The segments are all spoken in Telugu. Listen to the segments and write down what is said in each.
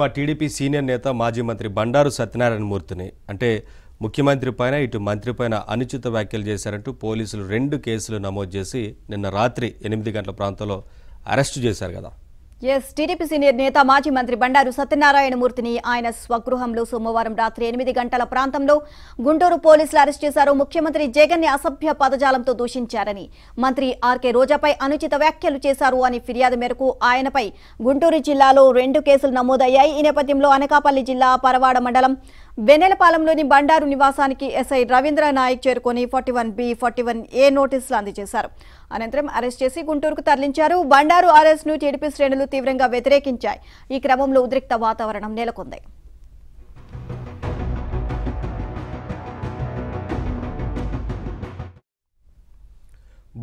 మా టీడీపీ సీనియర్ నేత మాజీ మంత్రి బండారు సత్యనారాయణ మూర్తిని అంటే ముఖ్యమంత్రి పైన ఇటు మంత్రి పైన అనుచిత వ్యాఖ్యలు చేశారంటూ పోలీసులు రెండు కేసులు నమోదు చేసి నిన్న రాత్రి ఎనిమిది గంటల ప్రాంతంలో అరెస్టు చేశారు కదా ఎస్ టీడీపీ సీనియర్ నేత మాజీ మంత్రి బండారు సత్యనారాయణమూర్తిని ఆయన స్వగృహంలో సోమవారం రాత్రి ఎనిమిది గంటల ప్రాంతంలో గుంటూరు పోలీసులు అరెస్ట్ చేశారు ముఖ్యమంత్రి జగన్ ని అసభ్య పదజాలంతో దూషించారని మంత్రి ఆర్కే రోజాపై అనుచిత వ్యాఖ్యలు చేశారు అని ఫిర్యాదు మేరకు ఆయనపై గుంటూరు జిల్లాలో రెండు కేసులు నమోదయ్యాయి ఈ నేపథ్యంలో అనకాపల్లి జిల్లా పరవాడ మండలం వెన్నెలపాలెంలోని బండారు నివాసానికి ఎస్ఐ రవీంద్ర నాయక్ చేరుకుని forty one B forty one A నోటీసులు అందజేశారు అనంతరం అరెస్ట్ చేసి గుంటూరుకు తరలించారు బండారు అరెస్ట్ ను టీడీపీ శ్రేణులు తీవ్రంగా వ్యతిరేకించాయి ఈ క్రమంలో ఉద్రిక్త వాతావరణం నెలకొంది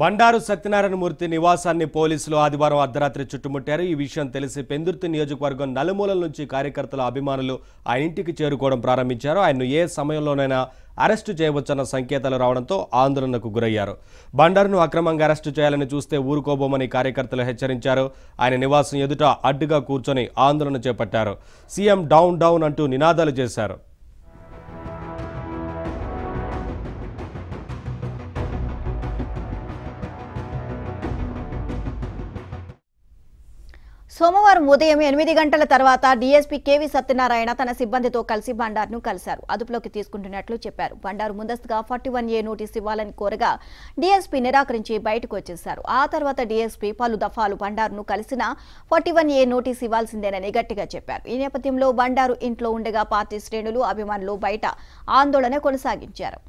బండారు సత్యనారాయణమూర్తి నివాసాన్ని పోలీసులు ఆదివారం అర్ధరాత్రి చుట్టుముట్టారు ఈ విషయం తెలిసి పెందుర్తి నియోజకవర్గం నలుమూలల నుంచి కార్యకర్తల అభిమానులు ఆ ఇంటికి చేరుకోవడం ప్రారంభించారు ఆయన్ను ఏ సమయంలోనైనా అరెస్టు చేయవచ్చన్న సంకేతాలు రావడంతో ఆందోళనకు గురయ్యారు బండారును అక్రమంగా అరెస్టు చేయాలని చూస్తే ఊరుకోబోమని కార్యకర్తలు హెచ్చరించారు ఆయన నివాసం ఎదుట అడ్డుగా కూర్చొని ఆందోళన చేపట్టారు సీఎం డౌన్ డౌన్ అంటూ నినాదాలు చేశారు సోమవారం ఉదయం ఎనిమిది గంటల తర్వాత డీఎస్పీ కేవి సత్యనారాయణ తన సిబ్బందితో కలిసి బండారును కలిశారు అదుపులోకి తీసుకుంటున్నట్లు చెప్పారు బండారు ముందస్తుగా ఫార్టీ వన్ ఏ నోటీస్ ఇవ్వాలని కోరగా డీఎస్పీ నిరాకరించి బయటకు వచ్చేశారు ఆ తర్వాత డీఎస్పీ పలు దఫాలు బండారును కలిసినా ఫార్టీ వన్ ఏ నోటీస్ ఇవ్వాల్సిందేనని గట్టిగా చెప్పారు ఈ నేపథ్యంలో బండారు ఇంట్లో ఉండగా పార్టీ శ్రేణులు అభిమానులు బయట ఆందోళన కొనసాగించారు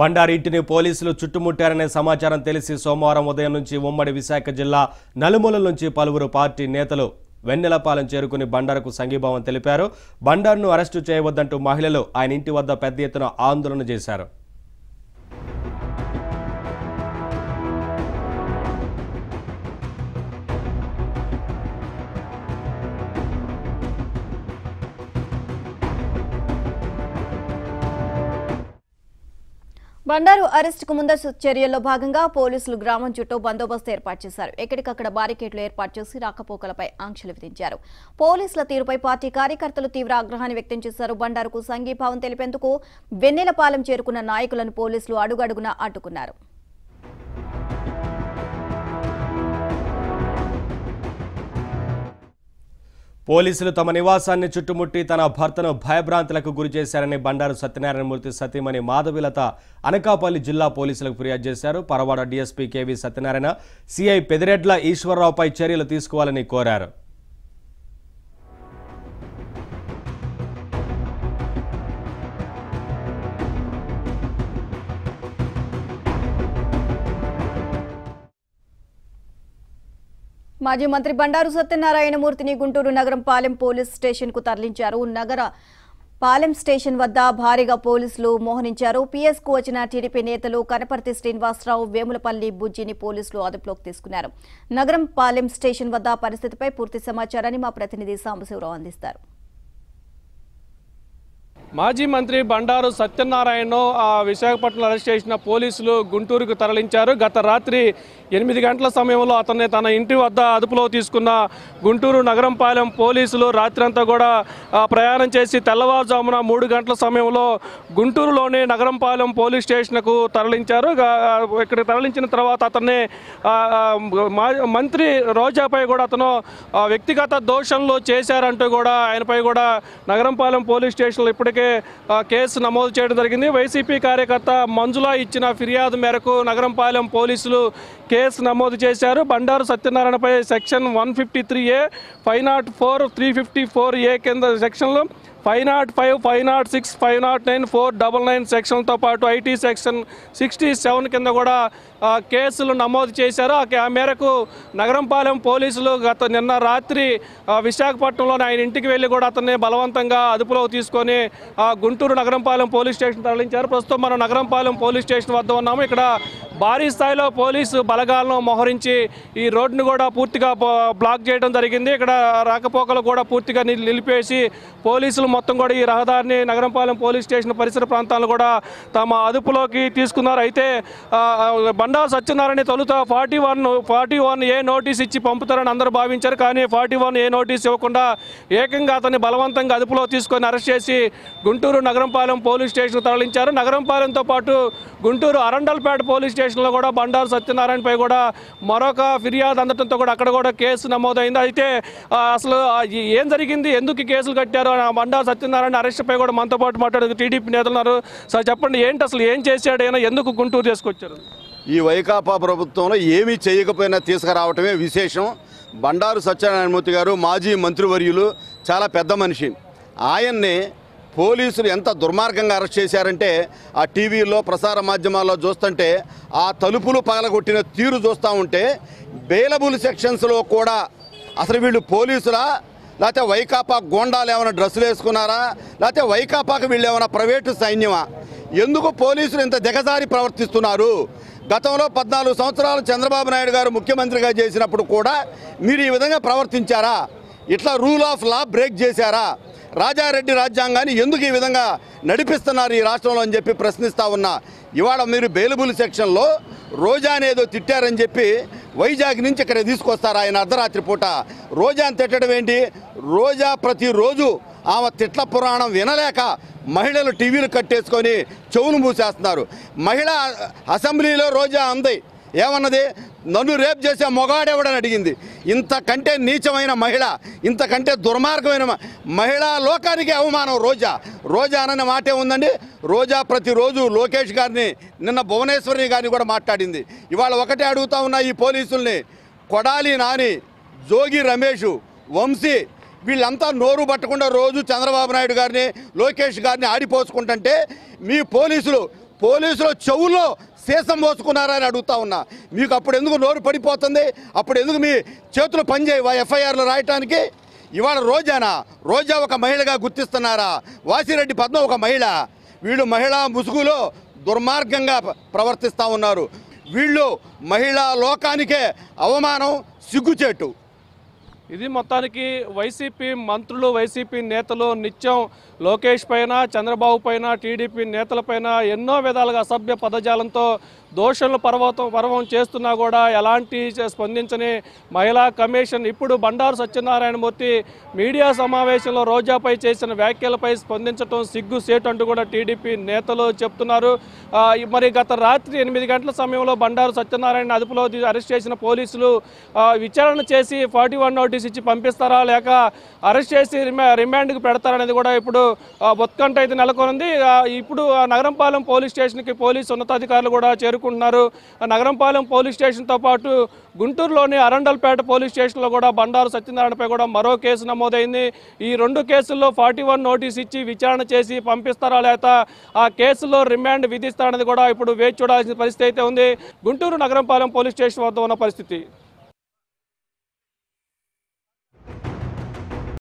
బండారింటిని పోలీసులు చుట్టుముట్టారనే సమాచారం తెలిసి సోమవారం ఉదయం నుంచి ఉమ్మడి విశాఖ జిల్లా నలుమూలల నుంచి పలువురు పార్టీ నేతలు వెన్నెలపాలెం చేరుకుని బండారుకు సంఘీభావం తెలిపారు బండారును అరెస్టు చేయవద్దంటూ మహిళలు ఆయన ఇంటి వద్ద పెద్ద ఎత్తున ఆందోళన చేశారు బండారు అరెస్టుకు ముందస్తు చర్యల్లో భాగంగా పోలీసులు గ్రామం చుట్టూ బందోబస్తు ఏర్పాటు చేశారు ఎక్కడికక్కడ బారికేట్లు ఏర్పాటు చేసి రాకపోకలపై ఆంక్షలు విధించారు పోలీసుల తీరుపై పార్టీ కార్యకర్తలు తీవ్ర ఆగ్రహాన్ని వ్యక్తం చేశారు బండారుకు సంఘీభావం తెలిపేందుకు వెన్నెలపాలెం చేరుకున్న నాయకులను పోలీసులు అడుగడుగునా అడ్డుకున్నారు పోలీసులు తమ నివాసాన్ని చుట్టుముట్టి తన భర్తను భయభ్రాంతులకు గురి చేశారని బండారు సత్యనారాయణమూర్తి సతీమణి మాధవిలత అనకాపల్లి జిల్లా పోలీసులకు ఫిర్యాదు చేశారు Paravada DSP KV Satyanarayana CI Pedireddla ఈశ్వరరావుపై చర్యలు తీసుకోవాలని కోరారు మాజీ మంత్రి బండారు సత్యనారాయణమూర్తిని గుంటూరు నగరం పాలెం పోలీస్ స్టేషన్కు తరలించారు నగర పాలెం స్టేషన్ వద్ద భారీగా పోలీసులు మోహనించారు కు వచ్చిన టీడీపీ నేతలు కనపర్తి శ్రీనివాసరావు వేములపల్లి బుజ్జిని పోలీసులు అదుపులోకి తీసుకున్నారు నగరం పాలెం స్టేషన్ వద్ద పరిస్థితిపై పూర్తి సమాచారాన్ని మా ప్రతినిధి సాంబశివరావు అందిస్తారు మాజీ మంత్రి బండారు సత్యనారాయణను విశాఖపట్నంలో అరెస్ట్ చేసిన పోలీసులు గుంటూరుకు తరలించారు గత రాత్రి ఎనిమిది గంటల సమయంలో అతన్ని తన ఇంటి వద్ద అదుపులో తీసుకున్న గుంటూరు నగరంపాలెం పోలీసులు రాత్రంతా కూడా ప్రయాణం చేసి తెల్లవారుజామున మూడు గంటల సమయంలో గుంటూరులోని నగరంపాలెం పోలీస్ స్టేషన్కు తరలించారు ఇక్కడ తరలించిన తర్వాత అతన్ని మంత్రి రోజాపై కూడా అతను వ్యక్తిగత దోషంలో చేశారంటూ కూడా ఆయనపై కూడా నగరంపాలెం పోలీస్ స్టేషన్లో ఇప్పటికే కేసు నమోదు చేయడం జరిగింది వైసీపీ కార్యకర్త మంజుల ఇచ్చిన ఫిర్యాదు మేరకు నగరంపాలెం పోలీసులు కేసు నమోదు చేశారు బండారు సత్యనారాయణపై section one fifty three A five nought four three fifty four A కింద సెక్షన్లో five nought five five nought six five nought nine four double nine సెక్షన్తో పాటు ఐటీ సెక్షన్ సిక్స్టీ సెవెన్ కింద కూడా కేసులు నమోదు చేశారు ఆ మేరకు నగరంపాలెం పోలీసులు గత నిన్న రాత్రి విశాఖపట్నంలోని ఆయన ఇంటికి వెళ్ళి కూడా అతన్ని బలవంతంగా అదుపులోకి తీసుకొని గుంటూరు నగరంపాలెం పోలీస్ స్టేషన్ తరలించారు ప్రస్తుతం మనం నగరంపాలెం పోలీస్ స్టేషన్ వద్ద ఉన్నాము ఇక్కడ భారీ స్థాయిలో పోలీసు బలగాలను మోహరించి ఈ రోడ్డును కూడా పూర్తిగా బ్లాక్ చేయడం జరిగింది ఇక్కడ రాకపోకలు కూడా పూర్తిగా నిలిపేసి పోలీసులు మొత్తం కూడా ఈ రహదారిని నగరంపాలెం పోలీస్ స్టేషన్ పరిసర ప్రాంతాలను కూడా తమ అదుపులోకి తీసుకున్నారు అయితే బండారు సత్యనారాయణ తొలుత forty one forty one A notice ఇచ్చి పంపుతారని అందరూ భావించారు కానీ ఫార్టీ వన్ ఏ నోటీస్ ఇవ్వకుండా ఏకంగా అతన్ని బలవంతంగా అదుపులో తీసుకొని అరెస్ట్ చేసి గుంటూరు నగరంపాలెం పోలీస్ స్టేషన్ తరలించారు నగరంపాలెంతో పాటు గుంటూరు అరండల్పేట పోలీస్ స్టేషన్ స్టేషన్లో కూడా బండారు సత్యనారాయణపై కూడా మరొక ఫిర్యాదు అందడంతో కూడా అక్కడ కూడా కేసు నమోదైంది అయితే అసలు ఏం జరిగింది ఎందుకు కేసులు కట్టారు బండారు సత్యనారాయణ అరెస్ట్పై కూడా మనతో పాటు మాట్లాడారు టీడీపీ నేతలు సార్ చెప్పండి ఏంటి అసలు ఏం చేశాడు అయినా ఎందుకు గుంటూరు తీసుకొచ్చారు ఈ వైకాపా ప్రభుత్వంలో ఏమీ చేయకపోయినా తీసుకురావటమే విశేషం బండారు సత్యనారాయణమూర్తి గారు మాజీ మంత్రివర్యులు చాలా పెద్ద మనిషి ఆయన్నే పోలీసులు ఎంత దుర్మార్గంగా అరెస్ట్ చేశారంటే ఆ టీవీలో ప్రసార మాధ్యమాల్లో చూస్తుంటే ఆ తలుపులు పగలగొట్టిన తీరు చూస్తూ ఉంటే బేలబుల్ సెక్షన్స్లో కూడా అసలు వీళ్ళు పోలీసులా లేకపోతే వైకాపా గోండాలు ఏమైనా డ్రెస్సులు వేసుకున్నారా లేకపోతే వైకాపాకు వీళ్ళు ఏమైనా ప్రైవేటు సైన్యమా ఎందుకు పోలీసులు ఇంత దిగజారి ప్రవర్తిస్తున్నారు గతంలో పద్నాలుగు సంవత్సరాలు చంద్రబాబు నాయుడు గారు ముఖ్యమంత్రిగా చేసినప్పుడు కూడా మీరు ఈ విధంగా ప్రవర్తించారా ఇట్లా రూల్ ఆఫ్ లా బ్రేక్ చేశారా రాజారెడ్డి రాజ్యాంగాన్ని ఎందుకు ఈ విధంగా నడిపిస్తున్నారు ఈ రాష్ట్రంలో అని చెప్పి ప్రశ్నిస్తూ ఉన్నా ఇవాళ మీరు బెయిలబుల్ సెక్షన్లో రోజా అనేదో తిట్టారని చెప్పి వైజాగ్ నుంచి ఇక్కడ తీసుకొస్తారు ఆయన అర్ధరాత్రి పూట రోజా అని తిట్టడం ఏంటి రోజా ప్రతిరోజు ఆమె తిట్ల పురాణం వినలేక మహిళలు టీవీలు కట్టేసుకొని చెవులు మూసేస్తున్నారు మహిళా అసెంబ్లీలో రోజా అంది ఏమన్నది నన్ను రేప్ చేసే మొగాడెవడని అడిగింది ఇంతకంటే నీచమైన మహిళ ఇంతకంటే దుర్మార్గమైన మహిళా లోకానికి అవమానం రోజా రోజా అనే మాటే ఉందండి రోజా ప్రతిరోజు లోకేష్ గారిని నిన్న భువనేశ్వరిని గారిని కూడా మాట్లాడింది ఇవాళ ఒకటే అడుగుతా ఉన్నా ఈ పోలీసుల్ని కొడాలి నాని జోగి రమేష్ వంశీ వీళ్ళంతా నోరు పట్టకుండా రోజు చంద్రబాబు నాయుడు గారిని లోకేష్ గారిని ఆడిపోసుకుంటుంటే మీ పోలీసులు పోలీసులు చెవుల్లో సీసం అని అడుగుతా ఉన్నా మీకు అప్పుడు ఎందుకు నోరు పడిపోతుంది అప్పుడు ఎందుకు మీ చేతులు పనిచేయవా ఎఫ్ఐఆర్లు రాయటానికి ఇవాళ రోజానా రోజా ఒక మహిళగా గుర్తిస్తున్నారా వాసిరెడ్డి పద్మ ఒక మహిళ వీళ్ళు మహిళా ముసుగులో దుర్మార్గంగా ప్రవర్తిస్తూ ఉన్నారు వీళ్ళు మహిళా లోకానికే అవమానం సిగ్గుచేటు ఇది మొత్తానికి వైసీపీ మంత్రులు వైసీపీ నేతలు నిత్యం లోకేష్ పైన చంద్రబాబు పైన టీడీపీ నేతలపైన ఎన్నో విధాలుగా అసభ్య పదజాలంతో దోషులు పర్వతం పర్వం చేస్తున్నా కూడా ఎలాంటి స్పందించని మహిళా కమిషన్ ఇప్పుడు బండారు సత్యనారాయణమూర్తి మీడియా సమావేశంలో రోజాపై చేసిన వ్యాఖ్యలపై స్పందించడం సిగ్గు సేటు అంటూ కూడా టీడీపీ నేతలు చెప్తున్నారు మరి గత రాత్రి ఎనిమిది గంటల సమయంలో బండారు సత్యనారాయణ అదుపులో అరెస్ట్ చేసిన పోలీసులు విచారణ చేసి ఫార్టీ వన్ నోటీస్ ఇచ్చి పంపిస్తారా లేక అరెస్ట్ చేసి రిమాండ్కి పెడతారనేది కూడా ఇప్పుడు ఉత్కంఠ అయితే నెలకొనింది ఇప్పుడు నగరంపాలెం పోలీస్ స్టేషన్కి పోలీసు ఉన్నతాధికారులు కూడా చేరుకు ఎదుర్కొంటున్నారు నగరంపాలెం పోలీస్ స్టేషన్తో పాటు గుంటూరులోని అరండల్పేట పోలీస్ స్టేషన్లో కూడా బండారు సత్యనారాయణపై కూడా మరో కేసు నమోదైంది ఈ రెండు కేసుల్లో ఫార్టీ వన్ నోటీస్ ఇచ్చి విచారణ చేసి పంపిస్తారా లేక ఆ కేసులో రిమాండ్ విధిస్తారనేది కూడా ఇప్పుడు వేచి చూడాల్సిన పరిస్థితి అయితే ఉంది గుంటూరు నగరంపాలెం పోలీస్ స్టేషన్ వద్ద ఉన్న పరిస్థితి